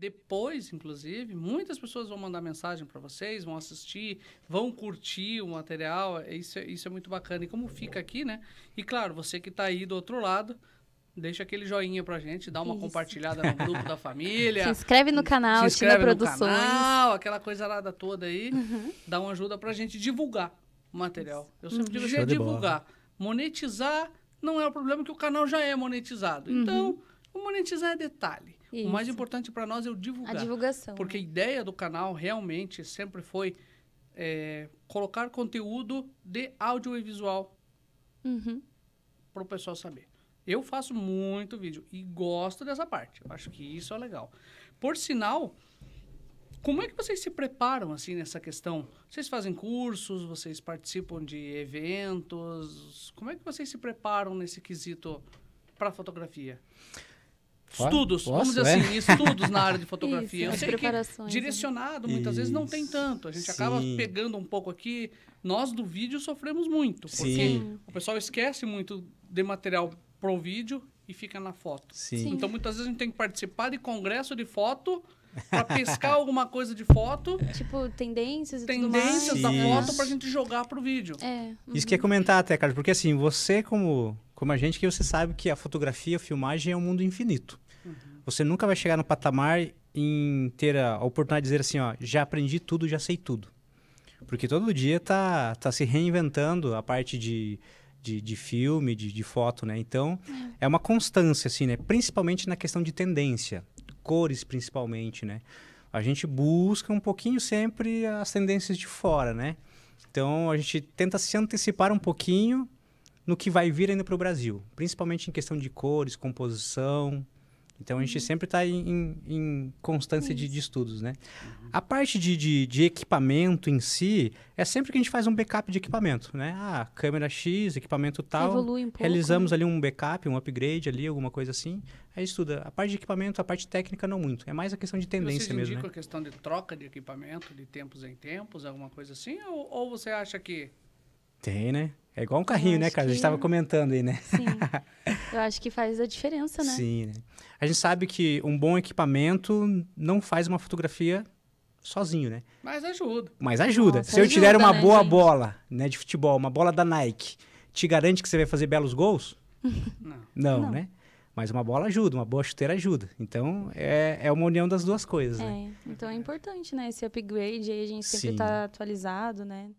depois, inclusive, muitas pessoas vão mandar mensagem para vocês, vão assistir, vão curtir o material. É, isso, é, isso é muito bacana. E como fica aqui, né? E claro, você que está aí do outro lado, deixa aquele joinha a gente, dá uma Isso. compartilhada no grupo da família. Se inscreve no canal, se inscreve no Produções. canal, aquela coisa da toda aí. Uhum. Dá uma ajuda a gente divulgar o material. Eu sempre uhum. digo, já assim, é divulgar. Monetizar não é o problema, que o canal já é monetizado. Então, uhum. Então, monetizar é detalhe. Isso. O mais importante para nós é o divulgar. A divulgação. Porque né? a ideia do canal realmente sempre foi é, colocar conteúdo de áudio e visual uhum. para o pessoal saber. Eu faço muito vídeo e gosto dessa parte. Eu acho que isso é legal. Por sinal, como é que vocês se preparam assim nessa questão? Vocês fazem cursos, vocês participam de eventos? Como é que vocês se preparam nesse quesito para fotografia? estudos, Posso? vamos dizer é? assim, estudos na área de fotografia. Isso, eu sei que direcionado né? muitas Isso. vezes não tem tanto. A gente Sim. acaba pegando um pouco aqui. Nós do vídeo sofremos muito, porque Sim. o pessoal esquece muito de material pro vídeo e fica na foto. Sim. Então muitas vezes a gente tem que participar de congresso de foto para pescar alguma coisa de foto. Tipo, tendências e Tendências da foto para a gente jogar pro vídeo. É. Uhum. Isso que é uhum. comentar até, Carlos, porque assim, você como como a gente, que você sabe que a fotografia, a filmagem é um mundo infinito. Uhum. Você nunca vai chegar no patamar em ter a, oportunidade de dizer assim, ó, já aprendi tudo, já sei tudo. Porque todo dia tá, tá se reinventando a parte de, de, de filme, de, de foto, né? Então, é, é uma constância, assim, né? Principalmente na questão de tendência, cores principalmente, né? A gente busca um pouquinho sempre as tendências de fora, né? Então, a gente tenta se antecipar um pouquinho no que vai vir ainda para o Brasil, principalmente em questão de cores, composição. Então a gente uhum. sempre está em, em, constância de, de, estudos, né? Uhum. A parte de, de, de, equipamento em si é sempre que a gente faz um backup de equipamento, né? Ah, câmera X, equipamento tal. Evolui um pouco, realizamos né? ali um backup, um upgrade ali, alguma coisa assim. Aí estuda. A parte de equipamento, a parte técnica não muito. É mais a questão de tendência mesmo. Você né? a questão de troca de equipamento de tempos em tempos, alguma coisa assim? Ou, ou você acha que. Tem, né? É igual um carrinho, né, cara? Que... A gente estava comentando aí, né? Sim. Eu acho que faz a diferença, né? Sim. Né? A gente sabe que um bom equipamento não faz uma fotografia sozinho, né? Mas ajuda. Mas ajuda. Nossa, Se eu tiver uma né, boa gente? bola, né, de futebol, uma bola da Nike, te garante que você vai fazer belos gols? não. não. Não, né? Mas uma bola ajuda, uma boa chuteira ajuda. Então, é, é uma união das duas coisas, é. né? Então, é importante, né? Esse upgrade aí, a gente sempre está atualizado, né?